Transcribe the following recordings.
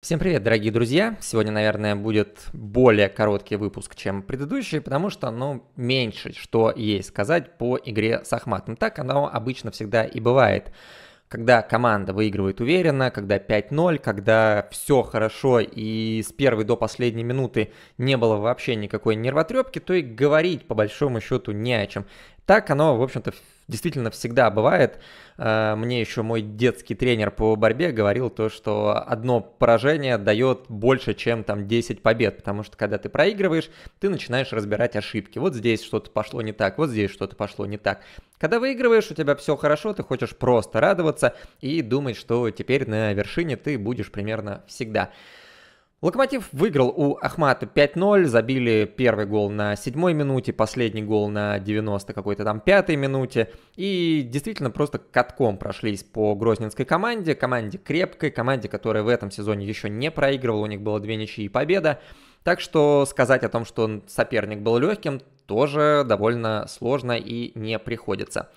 Всем привет, дорогие друзья! Сегодня, наверное, будет более короткий выпуск, чем предыдущий, потому что, ну, меньше, что есть сказать по игре с Ахматом. Так оно обычно всегда и бывает. Когда команда выигрывает уверенно, когда 5-0, когда все хорошо и с первой до последней минуты не было вообще никакой нервотрепки, то и говорить по большому счету не о чем. Так оно, в общем-то, действительно всегда бывает. Э, мне еще мой детский тренер по борьбе говорил то, что одно поражение дает больше, чем там 10 побед, потому что когда ты проигрываешь, ты начинаешь разбирать ошибки. Вот здесь что-то пошло не так, вот здесь что-то пошло не так. Когда выигрываешь, у тебя все хорошо, ты хочешь просто радоваться и думать, что теперь на вершине ты будешь примерно всегда. Локомотив выиграл у Ахмата 5-0, забили первый гол на седьмой минуте, последний гол на 90 какой-то там пятой минуте. И действительно просто катком прошлись по грозненской команде, команде крепкой, команде, которая в этом сезоне еще не проигрывала, у них было две ничьи и победа. Так что сказать о том, что соперник был легким, тоже довольно сложно и не приходится.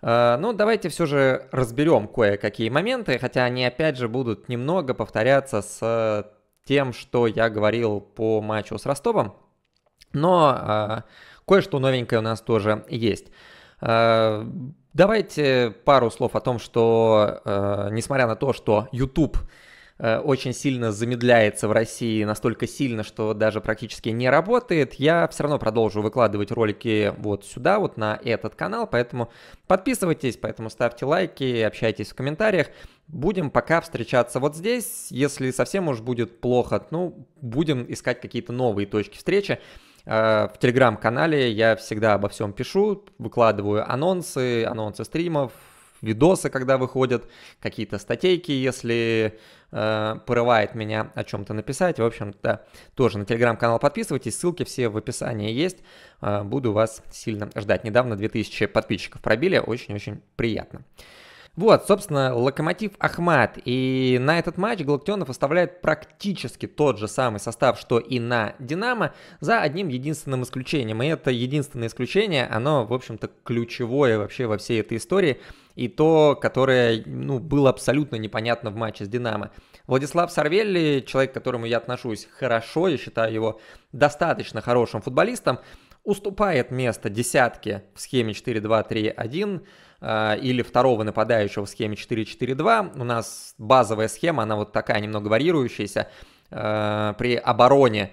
Э, ну, давайте все же разберем кое-какие моменты, хотя они опять же будут немного повторяться с тем, что я говорил по матчу с Ростовом, но а, кое-что новенькое у нас тоже есть. А, давайте пару слов о том, что а, несмотря на то, что YouTube очень сильно замедляется в России, настолько сильно, что даже практически не работает, я все равно продолжу выкладывать ролики вот сюда, вот на этот канал, поэтому подписывайтесь, поэтому ставьте лайки, общайтесь в комментариях. Будем пока встречаться вот здесь. Если совсем уж будет плохо, ну, будем искать какие-то новые точки встречи. Э, в телеграм-канале я всегда обо всем пишу, выкладываю анонсы, анонсы стримов, видосы, когда выходят, какие-то статейки, если э, порывает меня о чем-то написать. В общем-то, тоже на телеграм-канал подписывайтесь, ссылки все в описании есть. Э, буду вас сильно ждать. Недавно 2000 подписчиков пробили, очень-очень приятно. Вот, собственно, Локомотив Ахмат. И на этот матч Галактионов оставляет практически тот же самый состав, что и на Динамо, за одним единственным исключением. И это единственное исключение, оно, в общем-то, ключевое вообще во всей этой истории. И то, которое, ну, было абсолютно непонятно в матче с Динамо. Владислав Сарвелли, человек, к которому я отношусь хорошо, я считаю его достаточно хорошим футболистом, уступает место десятке в схеме 4-2-3-1. А, или второго нападающего в схеме 4-4-2. У нас базовая схема, она вот такая немного варьирующаяся. А, при обороне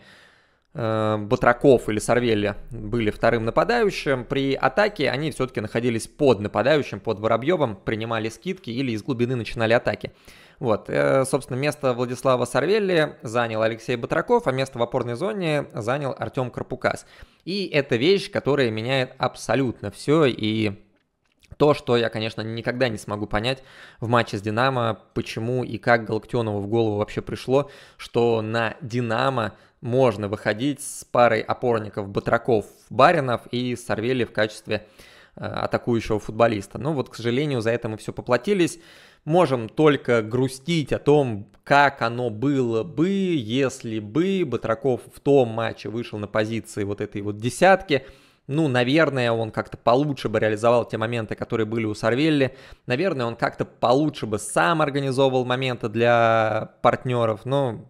а, Батраков или Сарвелья были вторым нападающим. При атаке они все-таки находились под нападающим, под Воробьевым, принимали скидки или из глубины начинали атаки. Вот, э, собственно, место Владислава Сарвелли занял Алексей Батраков, а место в опорной зоне занял Артем Карпукас. И это вещь, которая меняет абсолютно все и то, что я, конечно, никогда не смогу понять в матче с «Динамо», почему и как Галактионову в голову вообще пришло, что на «Динамо» можно выходить с парой опорников Батраков-Баринов и Сорвели в качестве э, атакующего футболиста. Но ну вот, к сожалению, за это мы все поплатились. Можем только грустить о том, как оно было бы, если бы Батраков в том матче вышел на позиции вот этой вот десятки – ну, наверное, он как-то получше бы реализовал те моменты, которые были у Сарвелли. Наверное, он как-то получше бы сам организовывал моменты для партнеров. Но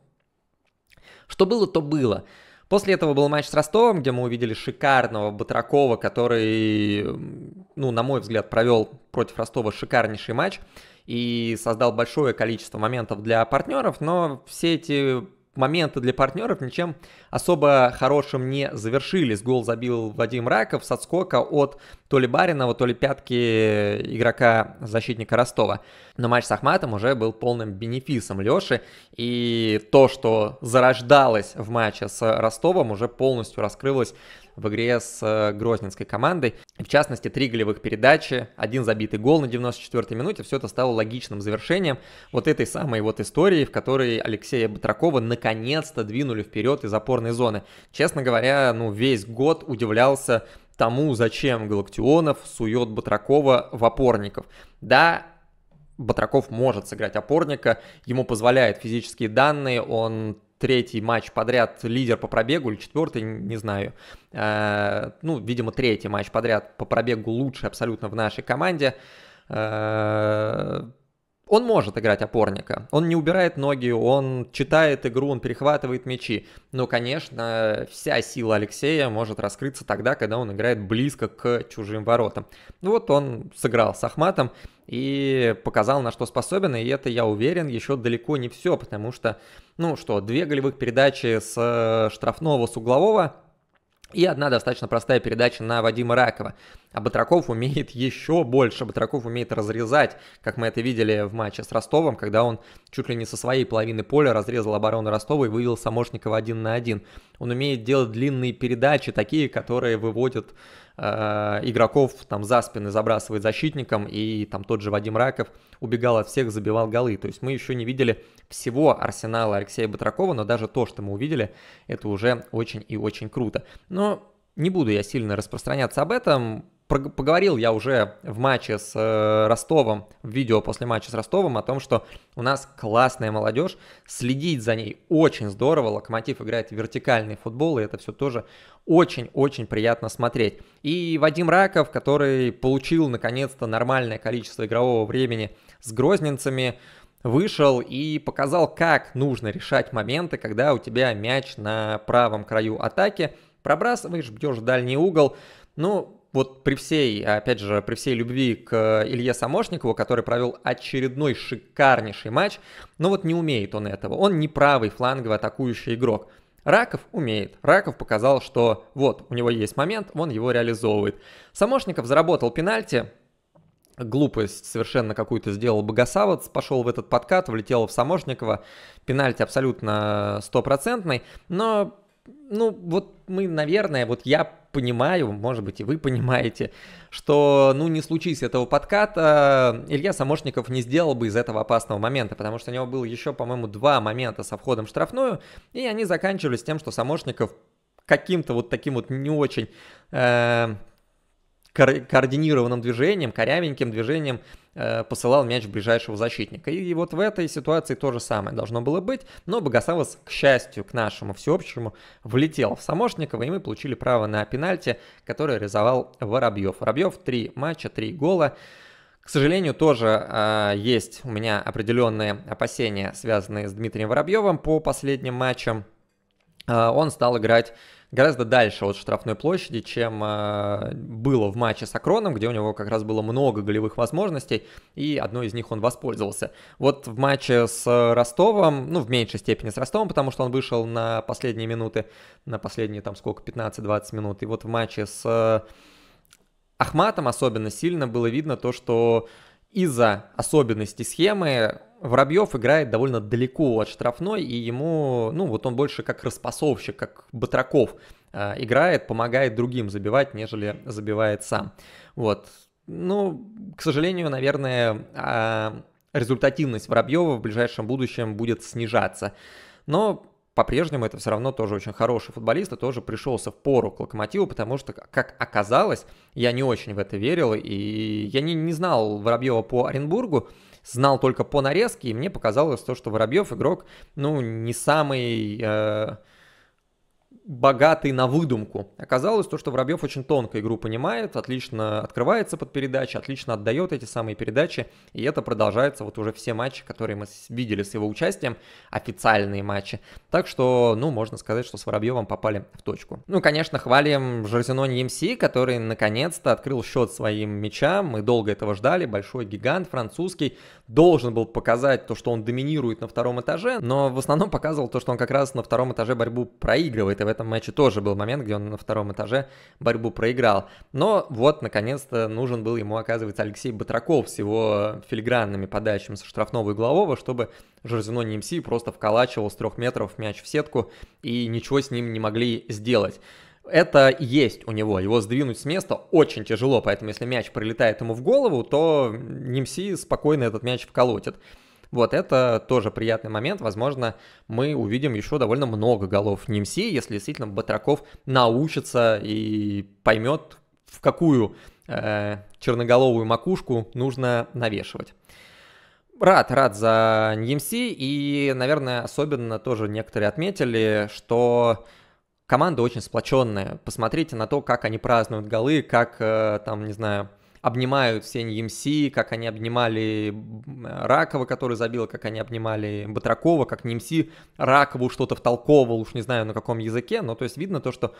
что было, то было. После этого был матч с Ростовом, где мы увидели шикарного Батракова, который, ну, на мой взгляд, провел против Ростова шикарнейший матч и создал большое количество моментов для партнеров, но все эти моменты для партнеров ничем особо хорошим не завершились. Гол забил Вадим Раков с отскока от то ли Баринова, то ли пятки игрока-защитника Ростова. Но матч с Ахматом уже был полным бенефисом Леши, и то, что зарождалось в матче с Ростовом, уже полностью раскрылось в игре с э, грозненской командой. В частности, три голевых передачи, один забитый гол на 94-й минуте. Все это стало логичным завершением вот этой самой вот истории, в которой Алексея Батракова наконец-то двинули вперед из опорной зоны. Честно говоря, ну весь год удивлялся тому, зачем Галактионов сует Батракова в опорников. Да, Батраков может сыграть опорника, ему позволяют физические данные, он третий матч подряд лидер по пробегу или четвертый, не знаю. Э, ну, видимо, третий матч подряд по пробегу лучше абсолютно в нашей команде. Э, он может играть опорника, он не убирает ноги, он читает игру, он перехватывает мячи. Но, конечно, вся сила Алексея может раскрыться тогда, когда он играет близко к чужим воротам. Ну вот он сыграл с Ахматом и показал, на что способен, и это, я уверен, еще далеко не все, потому что, ну что, две голевых передачи с э, штрафного, с углового – и одна достаточно простая передача на Вадима Ракова. А Батраков умеет еще больше. Батраков умеет разрезать, как мы это видели в матче с Ростовом, когда он чуть ли не со своей половины поля разрезал оборону Ростова и вывел Самошникова один на один. Он умеет делать длинные передачи, такие, которые выводят Э, игроков там за спины забрасывает защитником, и там тот же Вадим Раков убегал от всех, забивал голы. То есть мы еще не видели всего арсенала Алексея Батракова, но даже то, что мы увидели, это уже очень и очень круто. Но не буду я сильно распространяться об этом, поговорил я уже в матче с э, Ростовом, в видео после матча с Ростовом о том, что у нас классная молодежь, следить за ней очень здорово, Локомотив играет вертикальный футбол, и это все тоже очень-очень приятно смотреть. И Вадим Раков, который получил наконец-то нормальное количество игрового времени с грозненцами, вышел и показал, как нужно решать моменты, когда у тебя мяч на правом краю атаки, пробрасываешь, бьешь дальний угол, ну, вот при всей, опять же, при всей любви к Илье Самошникову, который провел очередной шикарнейший матч, но вот не умеет он этого. Он не правый фланговый атакующий игрок. Раков умеет. Раков показал, что вот, у него есть момент, он его реализовывает. Самошников заработал пенальти, глупость совершенно какую-то сделал Богосавод, пошел в этот подкат, влетел в Самошникова, пенальти абсолютно стопроцентный, но, ну, вот мы, наверное, вот я понимаю, может быть, и вы понимаете, что, ну, не случись этого подката, Илья Самошников не сделал бы из этого опасного момента, потому что у него было еще, по-моему, два момента со входом в штрафную, и они заканчивались тем, что Самошников каким-то вот таким вот не очень... Э- ко- координированным движением, корявеньким движением э, посылал мяч ближайшего защитника. И, и вот в этой ситуации то же самое должно было быть, но Богосавос, к счастью, к нашему всеобщему, влетел в Самошникова, и мы получили право на пенальти, который реализовал Воробьев. Воробьев три матча, три гола. К сожалению, тоже э, есть у меня определенные опасения, связанные с Дмитрием Воробьевым по последним матчам. Э, он стал играть гораздо дальше от штрафной площади, чем э, было в матче с Акроном, где у него как раз было много голевых возможностей, и одной из них он воспользовался. Вот в матче с э, Ростовом, ну, в меньшей степени с Ростовом, потому что он вышел на последние минуты, на последние там сколько, 15-20 минут, и вот в матче с э, Ахматом особенно сильно было видно то, что из-за особенностей схемы Воробьев играет довольно далеко от штрафной, и ему, ну вот он больше как распасовщик, как Батраков э, играет, помогает другим забивать, нежели забивает сам. Вот. Ну, к сожалению, наверное, э, результативность Воробьева в ближайшем будущем будет снижаться. Но по-прежнему это все равно тоже очень хороший футболист, и тоже пришелся в пору к Локомотиву, потому что, как оказалось, я не очень в это верил, и я не, не знал Воробьева по Оренбургу, знал только по нарезке, и мне показалось то, что Воробьев игрок, ну, не самый... Э, богатый на выдумку. Оказалось то, что Воробьев очень тонко игру понимает, отлично открывается под передачи, отлично отдает эти самые передачи, и это продолжается вот уже все матчи, которые мы видели с его участием, официальные матчи. Так что, ну, можно сказать, что с Воробьевым попали в точку. Ну, конечно, хвалим Жерзинони МС, который наконец-то открыл счет своим мячам, мы долго этого ждали, большой гигант французский, должен был показать то, что он доминирует на втором этаже, но в основном показывал то, что он как раз на втором этаже борьбу проигрывает, и в этом матче тоже был момент, где он на втором этаже борьбу проиграл. Но вот, наконец-то, нужен был ему, оказывается, Алексей Батраков с его филигранными подачами со штрафного и углового, чтобы Жорзино Немси просто вколачивал с трех метров мяч в сетку, и ничего с ним не могли сделать это есть у него. Его сдвинуть с места очень тяжело, поэтому если мяч прилетает ему в голову, то Немси спокойно этот мяч вколотит. Вот это тоже приятный момент. Возможно, мы увидим еще довольно много голов НИМСИ, если действительно Батраков научится и поймет, в какую э, черноголовую макушку нужно навешивать. Рад, рад за Ньемси, и, наверное, особенно тоже некоторые отметили, что команда очень сплоченная. Посмотрите на то, как они празднуют голы, как, э, там, не знаю, обнимают все НЕМСИ, эм как они обнимали Ракова, который забил, как они обнимали Батракова, как НЕМСИ эм Ракову что-то втолковывал, уж не знаю на каком языке, но то есть видно то, что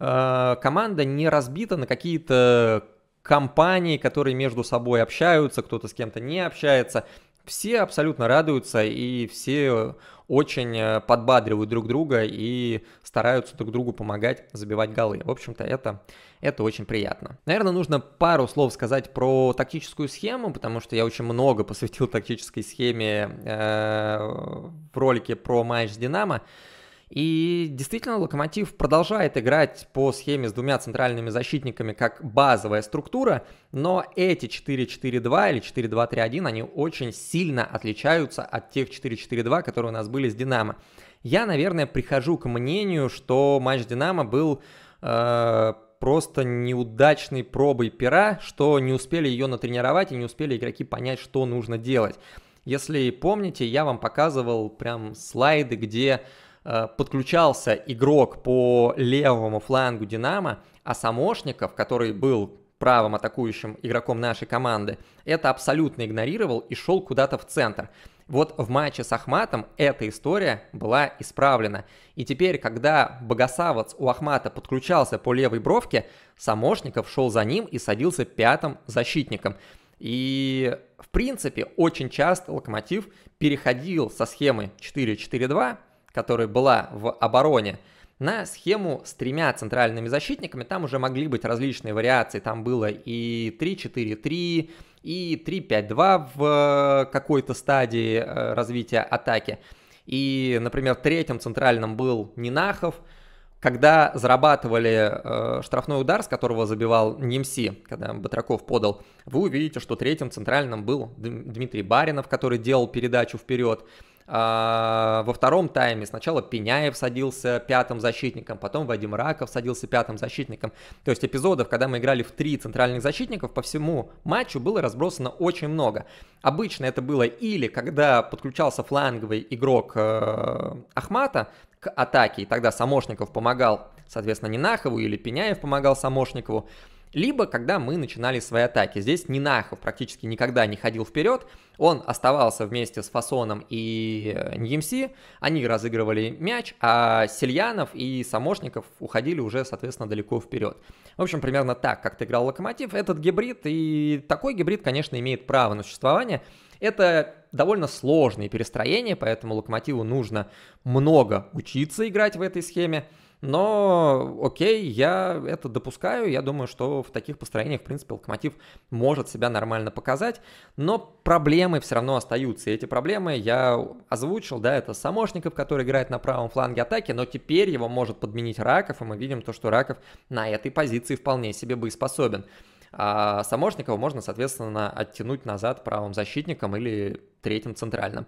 э, команда не разбита на какие-то компании, которые между собой общаются, кто-то с кем-то не общается все абсолютно радуются и все э, очень э, подбадривают друг друга и стараются друг другу помогать забивать голы. В общем-то, это, это очень приятно. Наверное, нужно пару слов сказать про тактическую схему, потому что я очень много посвятил тактической схеме э, в ролике про матч с «Динамо». И действительно, Локомотив продолжает играть по схеме с двумя центральными защитниками как базовая структура, но эти 4-4-2 или 4-2-3-1, они очень сильно отличаются от тех 4-4-2, которые у нас были с «Динамо». Я, наверное, прихожу к мнению, что матч «Динамо» был э, просто неудачной пробой пера, что не успели ее натренировать и не успели игроки понять, что нужно делать. Если помните, я вам показывал прям слайды, где Э, подключался игрок по левому флангу «Динамо», а Самошников, который был правым атакующим игроком нашей команды, это абсолютно игнорировал и шел куда-то в центр. Вот в матче с Ахматом эта история была исправлена. И теперь, когда Богосавец у Ахмата подключался по левой бровке, Самошников шел за ним и садился пятым защитником. И, в принципе, очень часто Локомотив переходил со схемы 4-4-2 которая была в обороне, на схему с тремя центральными защитниками. Там уже могли быть различные вариации. Там было и 3-4-3, и 3-5-2 в э, какой-то стадии э, развития атаки. И, например, третьим центральным был Нинахов, когда зарабатывали э, штрафной удар, с которого забивал Немси, когда Батраков подал, вы увидите, что третьим центральным был Дмитрий Баринов, который делал передачу вперед. А, во втором тайме сначала Пеняев садился пятым защитником, потом Вадим Раков садился пятым защитником. То есть эпизодов, когда мы играли в три центральных защитников, по всему матчу было разбросано очень много. Обычно это было или когда подключался фланговый игрок э, Ахмата к атаке, и тогда Самошников помогал, соответственно, Нинахову, или Пеняев помогал Самошникову либо когда мы начинали свои атаки. Здесь Нинахов практически никогда не ходил вперед, он оставался вместе с Фасоном и э, Ньемси, они разыгрывали мяч, а Сельянов и Самошников уходили уже, соответственно, далеко вперед. В общем, примерно так, как ты играл Локомотив, этот гибрид, и такой гибрид, конечно, имеет право на существование. Это довольно сложные перестроения, поэтому Локомотиву нужно много учиться играть в этой схеме, но окей, я это допускаю, я думаю, что в таких построениях, в принципе, локомотив может себя нормально показать, но проблемы все равно остаются. И эти проблемы я озвучил, да, это Самошников, который играет на правом фланге атаки, но теперь его может подменить Раков, и мы видим то, что Раков на этой позиции вполне себе боеспособен. А Самошникова можно, соответственно, оттянуть назад правым защитником или третьим центральным.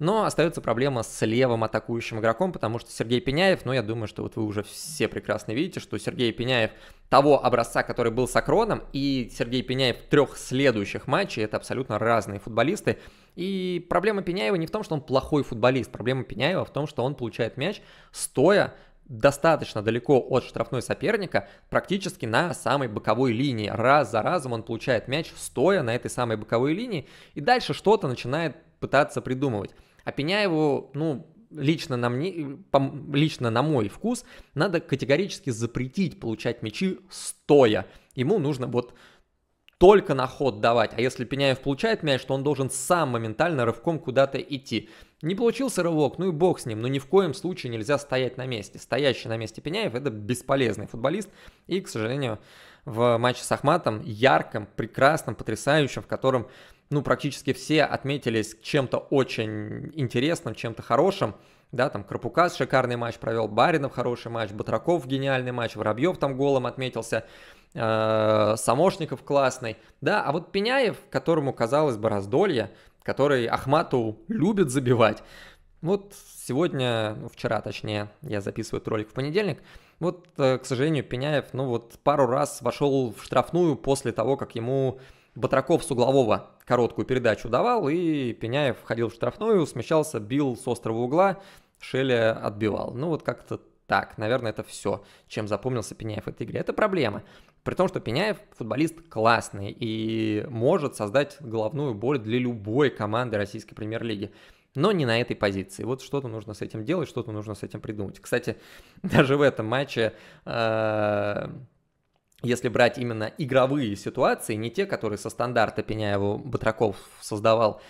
Но остается проблема с левым атакующим игроком, потому что Сергей Пеняев, ну, я думаю, что вот вы уже все прекрасно видите, что Сергей Пеняев того образца, который был с Акроном, и Сергей Пеняев трех следующих матчей, это абсолютно разные футболисты. И проблема Пеняева не в том, что он плохой футболист, проблема Пеняева в том, что он получает мяч стоя, достаточно далеко от штрафной соперника, практически на самой боковой линии. Раз за разом он получает мяч стоя на этой самой боковой линии, и дальше что-то начинает пытаться придумывать. А Пеняеву, ну, лично на, мне, по, лично на мой вкус, надо категорически запретить получать мячи стоя. Ему нужно вот только на ход давать, а если Пеняев получает мяч, то он должен сам моментально рывком куда-то идти. Не получился рывок, ну и бог с ним, но ни в коем случае нельзя стоять на месте. Стоящий на месте Пеняев – это бесполезный футболист, и, к сожалению, в матче с Ахматом ярком, прекрасном, потрясающем, в котором ну, практически все отметились чем-то очень интересным, чем-то хорошим. Да, там Крапукас шикарный матч провел, Баринов хороший матч, Батраков гениальный матч, Воробьев там голом отметился, э, Самошников классный. Да, а вот Пеняев, которому казалось бы раздолье, который Ахмату любит забивать, вот сегодня, ну, вчера точнее, я записываю этот ролик в понедельник, вот, э, к сожалению, Пеняев, ну вот пару раз вошел в штрафную после того, как ему Батраков с углового короткую передачу давал, и Пеняев входил в штрафную, смещался, бил с острого угла, Шеля отбивал. Ну вот как-то так, наверное, это все, чем запомнился Пеняев в этой игре. Это проблема. При том, что Пеняев футболист классный и может создать головную боль для любой команды российской премьер-лиги но не на этой позиции. Вот что-то нужно с этим делать, что-то нужно с этим придумать. Кстати, даже в этом матче э, если брать именно игровые ситуации, не те, которые со стандарта Пеняеву Батраков создавал,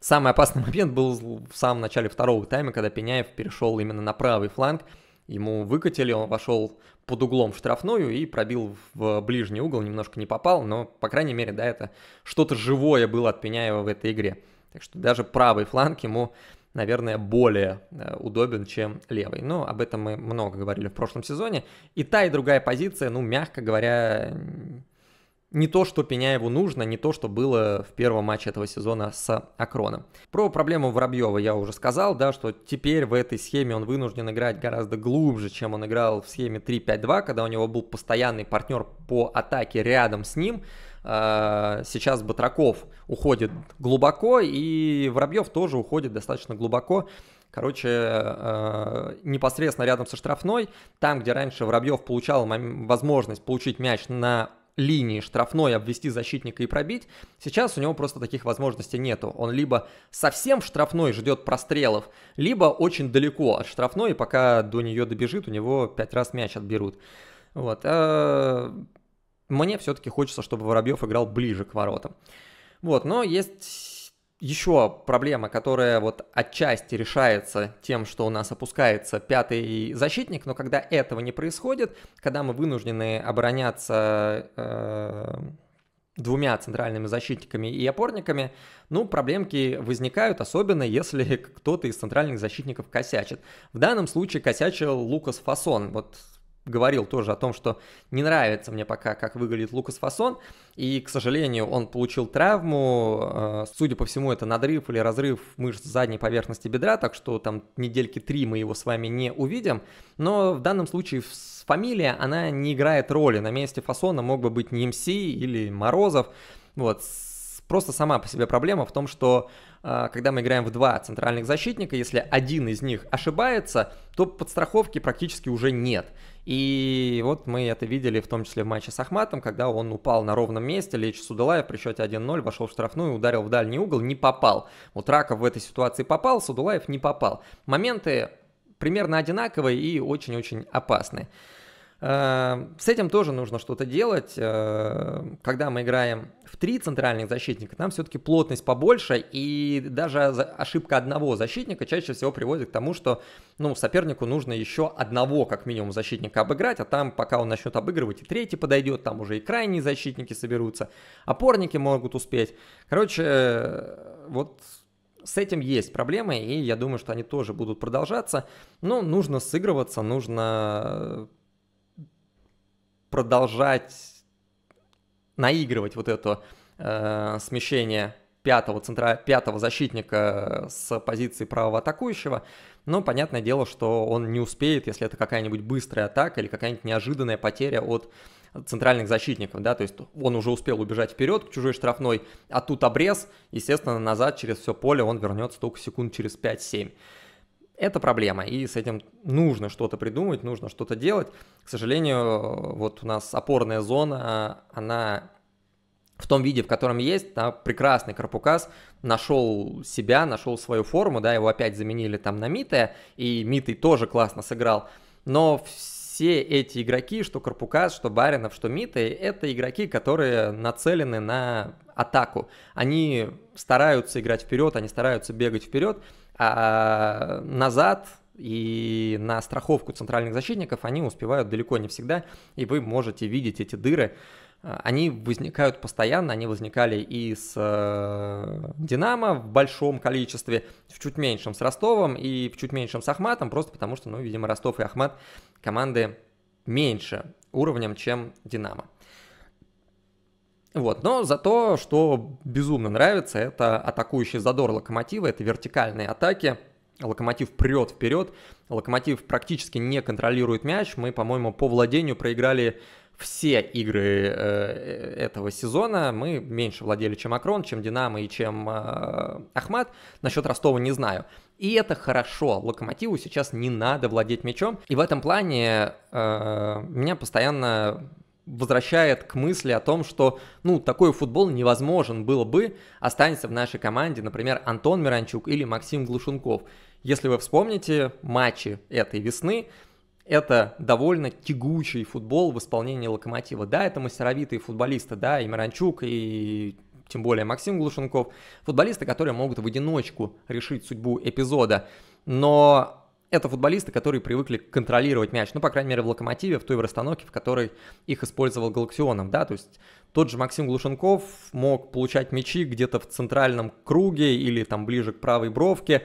самый опасный момент был в самом начале второго тайма, когда Пеняев перешел именно на правый фланг, ему выкатили, он вошел под углом в штрафную и пробил в ближний угол, немножко не попал, но, по крайней мере, да, это что-то живое было от Пеняева в этой игре. Так что даже правый фланг ему наверное, более э, удобен, чем левый. Но ну, об этом мы много говорили в прошлом сезоне. И та, и другая позиция, ну, мягко говоря, не то, что Пеняеву нужно, не то, что было в первом матче этого сезона с Акроном. Про проблему Воробьева я уже сказал, да, что теперь в этой схеме он вынужден играть гораздо глубже, чем он играл в схеме 3-5-2, когда у него был постоянный партнер по атаке рядом с ним. Э, сейчас Батраков уходит глубоко, и Воробьев тоже уходит достаточно глубоко. Короче, э, непосредственно рядом со штрафной, там, где раньше Воробьев получал возможность получить мяч на линии штрафной обвести защитника и пробить. Сейчас у него просто таких возможностей нету. Он либо совсем в штрафной ждет прострелов, либо очень далеко от штрафной, и пока до нее добежит, у него пять раз мяч отберут. Вот. Э, мне все-таки хочется, чтобы Воробьев играл ближе к воротам. Вот, но есть еще проблема, которая вот отчасти решается тем, что у нас опускается пятый защитник, но когда этого не происходит, когда мы вынуждены обороняться э, двумя центральными защитниками и опорниками, ну, проблемки возникают, особенно если кто-то из центральных защитников косячит. В данном случае косячил Лукас Фасон. Вот говорил тоже о том, что не нравится мне пока, как выглядит Лукас Фасон, и, к сожалению, он получил травму, э, судя по всему, это надрыв или разрыв мышц задней поверхности бедра, так что там недельки три мы его с вами не увидим, но в данном случае фамилия, она не играет роли, на месте Фасона мог бы быть Немси или Морозов, вот, просто сама по себе проблема в том, что э, когда мы играем в два центральных защитника, если один из них ошибается, то подстраховки практически уже нет. И вот мы это видели в том числе в матче с Ахматом, когда он упал на ровном месте, Леч Судулаев при счете 1-0 вошел в штрафную, ударил в дальний угол, не попал. Вот Раков в этой ситуации попал, Судулаев не попал. Моменты примерно одинаковые и очень-очень опасные. Эм, с этим тоже нужно что-то делать. Э, когда мы играем в три центральных защитника, там все-таки плотность побольше, и даже ошибка одного защитника чаще всего приводит к тому, что ну, сопернику нужно еще одного, как минимум, защитника обыграть, а там, пока он начнет обыгрывать, и третий подойдет, там уже и крайние защитники соберутся, опорники могут успеть. Короче, э, вот с этим есть проблемы, и я думаю, что они тоже будут продолжаться. Но нужно сыгрываться, нужно продолжать наигрывать вот это э, смещение пятого, центра, пятого защитника э, с позиции правого атакующего. Но понятное дело, что он не успеет, если это какая-нибудь быстрая атака или какая-нибудь неожиданная потеря от центральных защитников, да, то есть он уже успел убежать вперед к чужой штрафной, а тут обрез, естественно, назад через все поле он вернется только секунд через 5-7 это проблема, и с этим нужно что-то придумать, нужно что-то делать. К сожалению, вот у нас опорная зона, она в том виде, в котором есть, да, прекрасный Карпукас нашел себя, нашел свою форму, да, его опять заменили там на Митая, и Митый тоже классно сыграл, но все эти игроки, что Карпукас, что Баринов, что Миты, это игроки, которые нацелены на атаку. Они стараются играть вперед, они стараются бегать вперед, а назад и на страховку центральных защитников они успевают далеко не всегда, и вы можете видеть эти дыры. А, они возникают постоянно, они возникали и с э, Динамо в большом количестве, в чуть меньшем с Ростовом и в чуть меньшем с Ахматом, просто потому что, ну, видимо, Ростов и Ахмат команды меньше уровнем, чем Динамо. Вот, но зато, что безумно нравится, это атакующий задор локомотива, это вертикальные атаки – Локомотив прет вперед, Локомотив практически не контролирует мяч. Мы, по-моему, по владению проиграли все игры э, этого сезона. Мы меньше владели, чем Акрон, чем Динамо и чем э, Ахмат. Насчет Ростова не знаю. И это хорошо. Локомотиву сейчас не надо владеть мячом. И в этом плане э, меня постоянно возвращает к мысли о том, что, ну, такой футбол невозможен было бы, останется в нашей команде, например, Антон Миранчук или Максим Глушенков. Если вы вспомните, матчи этой весны это довольно тягучий футбол в исполнении Локомотива. Да, это мастеровитые футболисты, да, и Миранчук, и тем более Максим Глушенков. Футболисты, которые могут в одиночку решить судьбу эпизода. Но это футболисты, которые привыкли контролировать мяч, ну, по крайней мере, в «Локомотиве», в той расстановке, в которой их использовал Галактионов, да, то есть тот же Максим Глушенков мог получать мячи где-то в центральном круге или там ближе к правой бровке,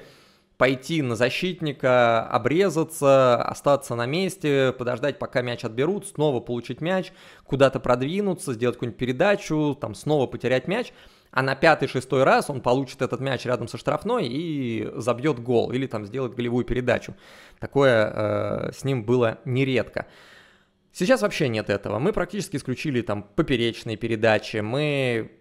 пойти на защитника, обрезаться, остаться на месте, подождать, пока мяч отберут, снова получить мяч, куда-то продвинуться, сделать какую-нибудь передачу, там снова потерять мяч. А на пятый-шестой раз он получит этот мяч рядом со штрафной и забьет гол или там сделает голевую передачу. Такое э, с ним было нередко. Сейчас вообще нет этого. Мы практически исключили там поперечные передачи. Мы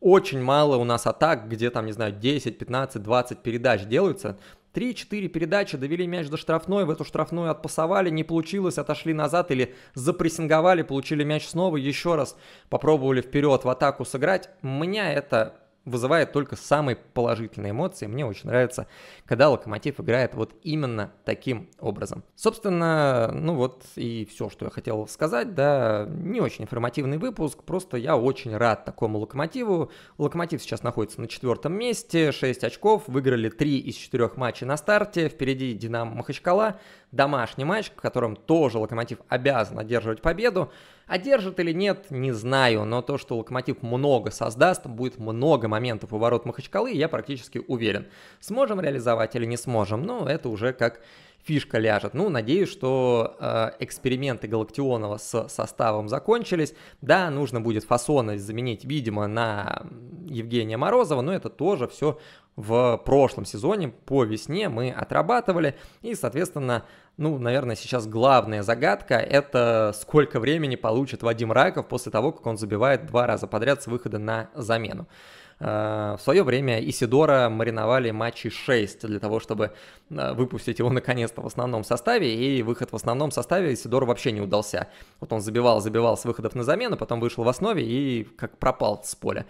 очень мало у нас атак, где там, не знаю, 10, 15, 20 передач делаются. 3-4 передачи довели мяч до штрафной, в эту штрафную отпасовали, не получилось, отошли назад или запрессинговали, получили мяч снова, еще раз попробовали вперед в атаку сыграть. Меня это вызывает только самые положительные эмоции. Мне очень нравится, когда Локомотив играет вот именно таким образом. Собственно, ну вот и все, что я хотел сказать. Да, не очень информативный выпуск, просто я очень рад такому Локомотиву. Локомотив сейчас находится на четвертом месте, 6 очков, выиграли 3 из 4 матчей на старте, впереди Динамо Махачкала, домашний матч, в котором тоже Локомотив обязан одерживать победу. Одержит а или нет, не знаю, но то, что Локомотив много создаст, будет много моментов у ворот Махачкалы, я практически уверен. Сможем реализовать или не сможем, но это уже как фишка ляжет. Ну, надеюсь, что э, эксперименты Галактионова с составом закончились. Да, нужно будет фасонность заменить, видимо, на Евгения Морозова, но это тоже все в прошлом сезоне по весне мы отрабатывали. И, соответственно, ну, наверное, сейчас главная загадка – это сколько времени получит Вадим Раков после того, как он забивает два раза подряд с выхода на замену. Э, в свое время Исидора мариновали матчи 6 для того, чтобы э, выпустить его наконец-то в основном составе, и выход в основном составе Исидора вообще не удался. Вот он забивал, забивал с выходов на замену, потом вышел в основе и как пропал с поля.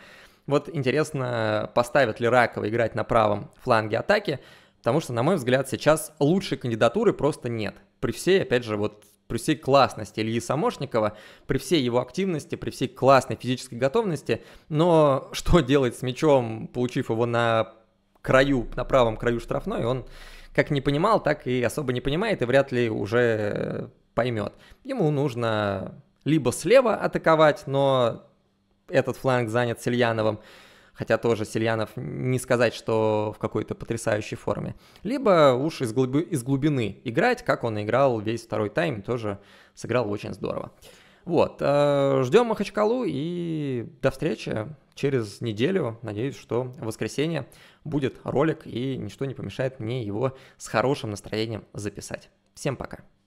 Вот интересно, поставят ли Ракова играть на правом фланге атаки, потому что, на мой взгляд, сейчас лучшей кандидатуры просто нет. При всей, опять же, вот при всей классности Ильи Самошникова, при всей его активности, при всей классной физической готовности, но что делать с мячом, получив его на краю, на правом краю штрафной, он как не понимал, так и особо не понимает и вряд ли уже э, поймет. Ему нужно либо слева атаковать, но этот фланг занят Сельяновым, хотя тоже Сельянов не сказать, что в какой-то потрясающей форме. Либо уж из, глуби, из глубины играть, как он играл весь второй тайм, тоже сыграл очень здорово. Вот, э, ждем Махачкалу и до встречи через неделю. Надеюсь, что в воскресенье будет ролик и ничто не помешает мне его с хорошим настроением записать. Всем пока!